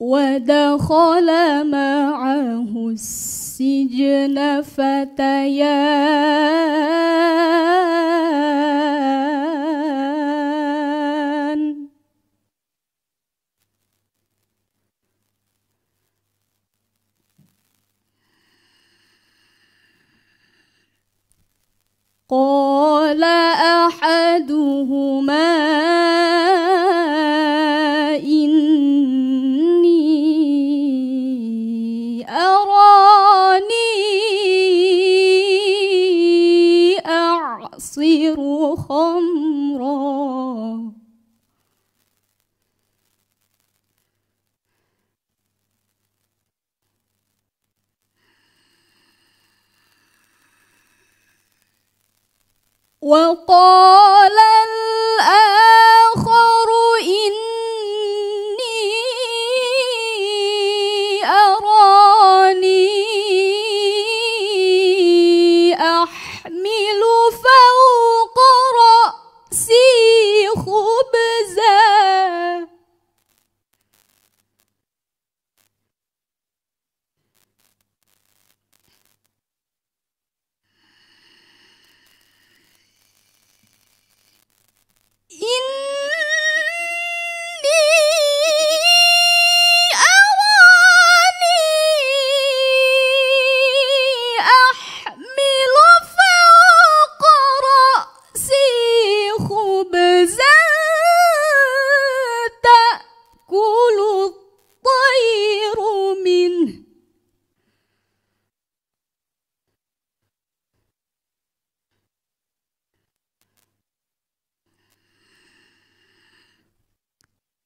ودخل معه السجن فتيان قال أحدهما وقال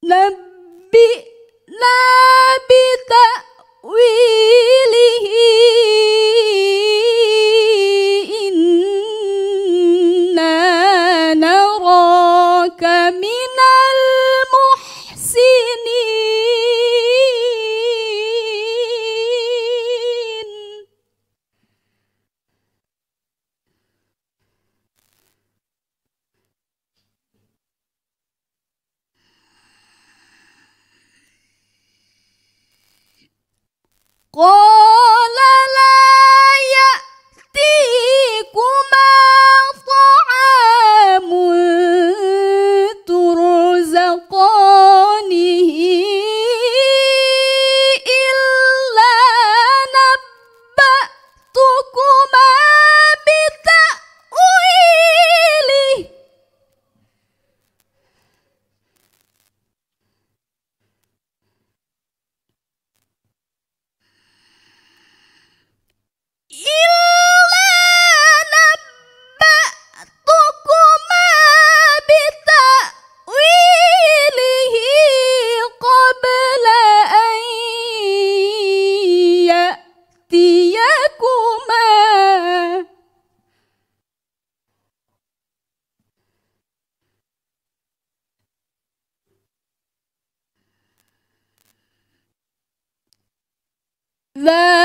Nabi Nabi ta'wilihi Kok love.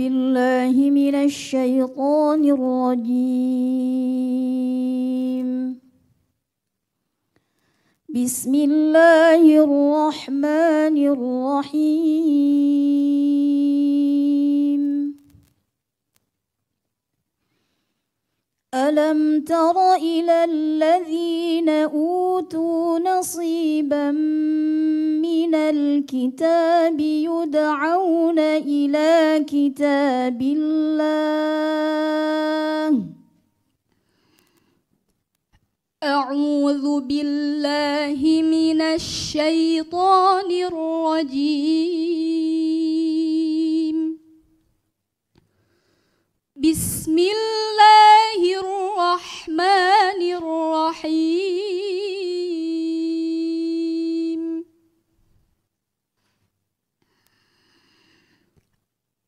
بالله من الشيطان الرجيم بسم الله الرحمن الرحيم ألم تر إلى الذين أوتوا نصيباً من الكتاب يدعون إلى كتاب الله أعوذ بالله من الشيطان الرجيم بسم الله الرحمن الرحيم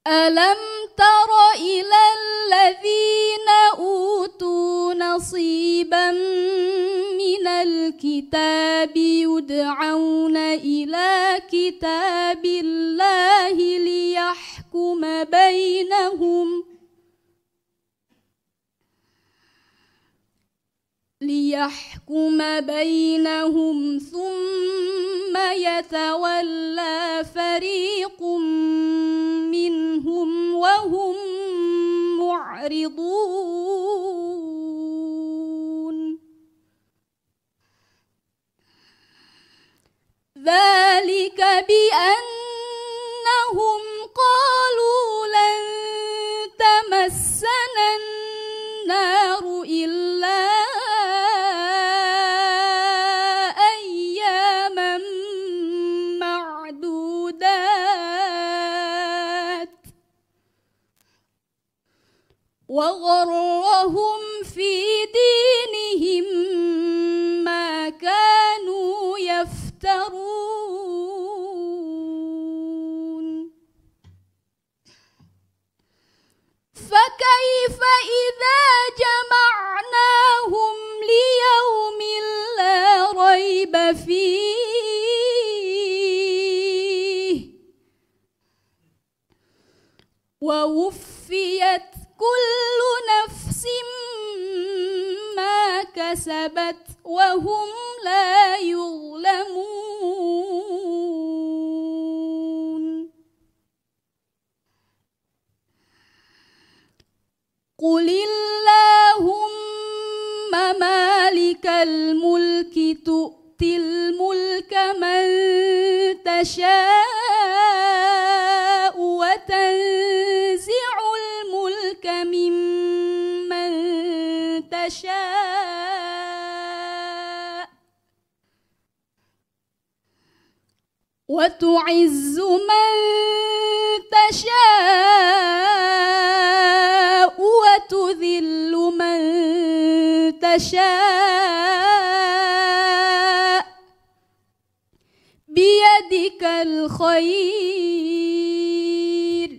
ألم تر إلى الذين أوتوا نصيبا من الكتاب يدعون إلى كتاب الله ليحكم بينهم ليحكم بينهم ثم يتولى فريق وهم معرضون ذلك بأن فيه ووفيت كل نفس ما كسبت وهم لا يظلمون تؤتي الملك من تشاء وتنزع الملك ممن تشاء وتعز من تشاء وتذل من تشاء بيدك الخير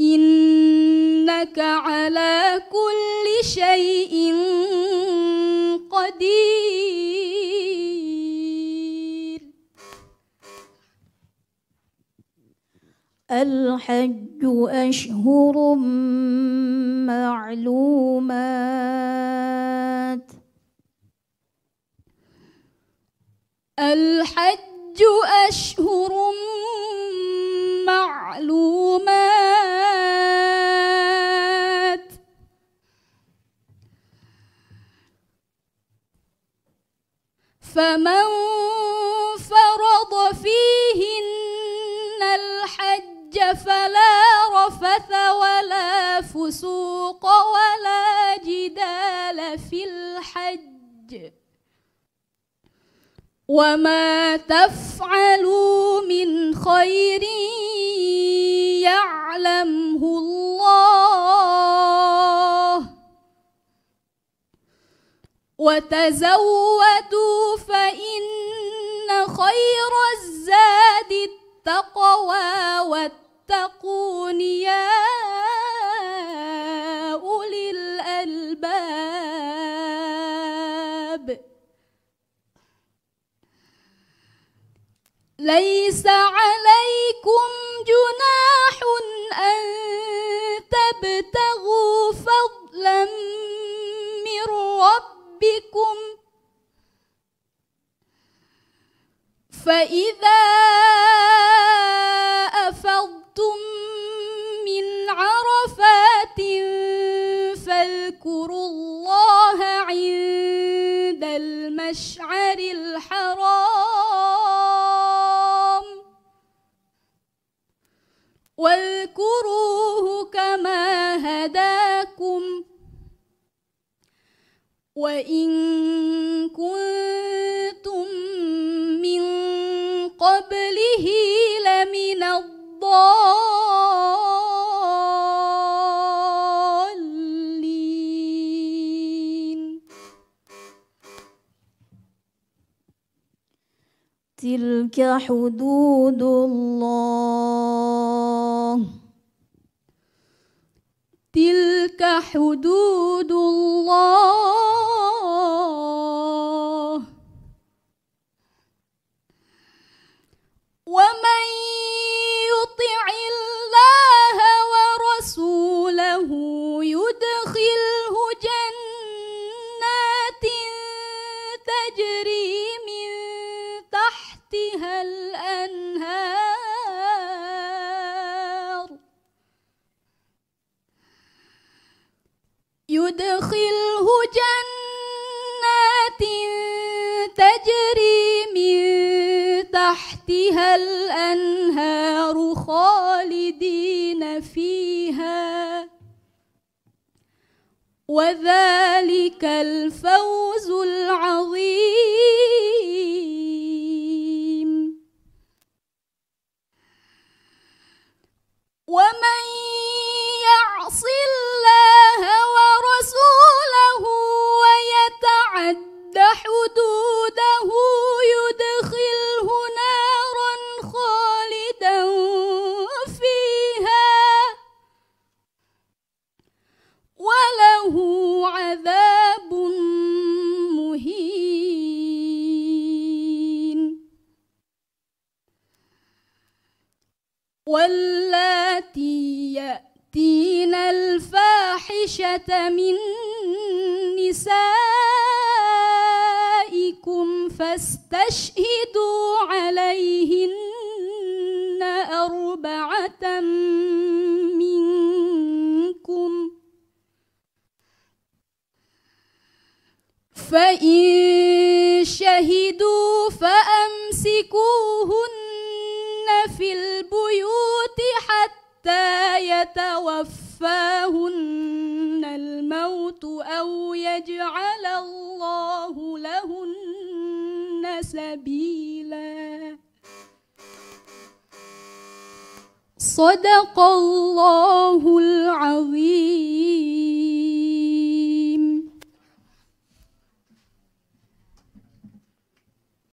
إنك على كل شيء قدير الحج أشهر معلومات الحج الحج أشهر معلومات فمن فرض فيهن الحج فلا رفث ولا فسوق ولا جدال في الحج وما تفعلوا من خير يعلمه الله وتزودوا فإن خير الزاد التقوى واتقون يا أولي الألباب ليس عليكم جناح أن تبتغوا فضلا من ربكم فإذا أفضتم من عرفات فاذكروا الله عند المشعر الحرام واذكروه كما هداكم وإن كنتم من قبله لمن الضالين تلك حدود الله تلك حدود الله تحتها الأنهار خالدين فيها وذلك الفوز العظيم واللاتي يأتين الفاحشة من نسائكم فاستشهدوا عليهن أربعة منكم فإن شهدوا فأمسكوهن يتوفاهن الموت أو يجعل الله لهن سبيلا صدق الله العظيم